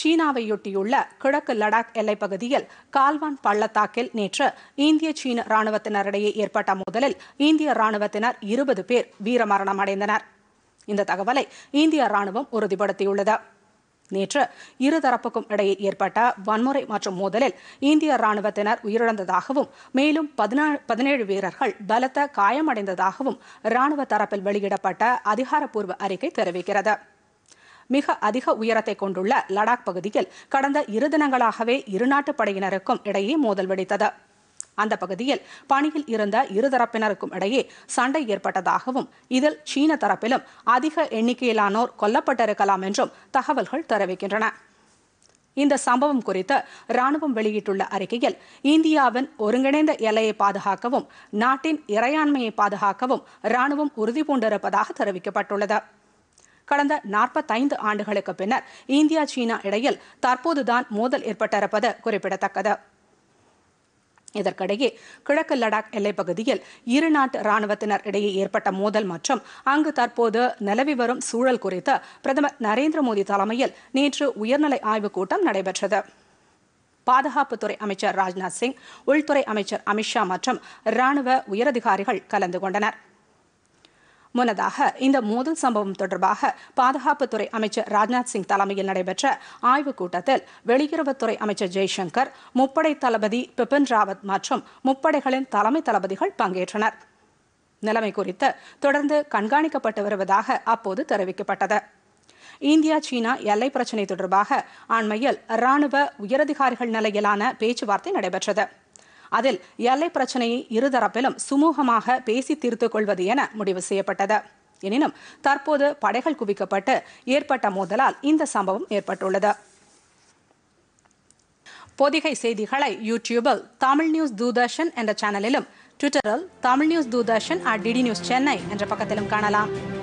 சீனாவையொட்டியுள்ள கிழக்கு லடாக் எல்லைப்பகுதியில் கால்வான் பள்ளத்தாக்கில் நேற்று இந்திய சீன ராணுவத்தினரிடையே ஏற்பட்ட மோதலில் இந்திய ராணுவத்தினர் இருபது பேர் வீரமரணம் அடைந்தனர் இந்த தகவலை இந்திய ராணுவம் உறுதிப்படுத்தியுள்ளது நேற்று இருதரப்புக்கும் இடையே ஏற்பட்ட வன்முறை மற்றும் மோதலில் இந்திய ராணுவத்தினர் உயிரிழந்ததாகவும் மேலும் பதினேழு வீரர்கள் பலத்த காயமடைந்ததாகவும் ராணுவ தரப்பில் வெளியிடப்பட்ட அதிகாரப்பூர்வ அறிக்கை தெரிவிக்கிறது மிக அதிக உயரத்தை கொண்டுள்ள லடாக் பகுதியில் கடந்த இரு தினங்களாகவே இருநாட்டு படையினருக்கும் இடையே மோதல் வெடித்தது அந்த பகுதியில் பணியில் இருந்த இருதரப்பினருக்கும் இடையே சண்டை ஏற்பட்டதாகவும் இதில் சீன தரப்பிலும் அதிக எண்ணிக்கையிலானோர் கொல்லப்பட்டிருக்கலாம் என்றும் தகவல்கள் தெரிவிக்கின்றன இந்த சம்பவம் குறித்து ராணுவம் வெளியிட்டுள்ள அறிக்கையில் இந்தியாவின் ஒருங்கிணைந்த எல்லையை பாதுகாக்கவும் நாட்டின் இறையாண்மையை பாதுகாக்கவும் ராணுவம் உறுதிபூண்டிருப்பதாக தெரிவிக்கப்பட்டுள்ளது கடந்த நாற்பத்தைந்து ஆண்டுகளுக்கு பின்னர் இந்தியா சீனா இடையில் தற்போதுதான் மோதல் ஏற்பட்டிருப்பது குறிப்பிடத்தக்கது இதற்கிடையே கிழக்கு லடாக் எல்லைப் பகுதியில் இரு நாட்டு ராணுவத்தினர் இடையே ஏற்பட்ட மோதல் மற்றும் அங்கு தற்போது நிலவி வரும் சூழல் குறித்து பிரதமர் நரேந்திர மோடி தலைமையில் நேற்று உயர்நிலை ஆய்வுக் கூட்டம் நடைபெற்றது பாதுகாப்புத்துறை அமைச்சர் ராஜ்நாத் சிங் உள்துறை அமைச்சர் அமித்ஷா மற்றும் ராணுவ உயரதிகாரிகள் கலந்து கொண்டனா் முன்னதாக இந்த மோதல் சம்பவம் தொடர்பாக பாதுகாப்புத்துறை அமைச்சர் ராஜ்நாத் சிங் தலைமையில் நடைபெற்ற ஆய்வுக் கூட்டத்தில் வெளியுறவுத்துறை அமைச்சர் ஜெய்சங்கர் முப்படை தளபதி பிபின் ராவத் மற்றும் முப்படைகளின் தலைமை தளபதிகள் பங்கேற்றனர் நிலைமை குறித்து தொடர்ந்து கண்காணிக்கப்பட்டு வருவதாக அப்போது தெரிவிக்கப்பட்டது இந்தியா சீனா எல்லை பிரச்சினை தொடர்பாக அண்மையில் ராணுவ உயரதிகாரிகள் நிலையிலான பேச்சுவார்த்தை நடைபெற்றது அதில் எல்லை பிரச்சினையை இருதரப்பிலும் சுமூகமாக பேசி தீர்த்து கொள்வது என முடிவு செய்யப்பட்டது எனினும் தற்போது படைகள் குவிக்கப்பட்டு ஏற்பட்ட மோதலால் இந்த சம்பவம் ஏற்பட்டுள்ளது பொதிகை செய்திகளை யூடியூபில் தமிழ் நியூஸ் தூர்தர்ஷன் என்ற சேனலிலும் ட்விட்டரில் Tamil news Doordarshan at DD news Chennai என்ற பக்கத்திலும் காணலாம்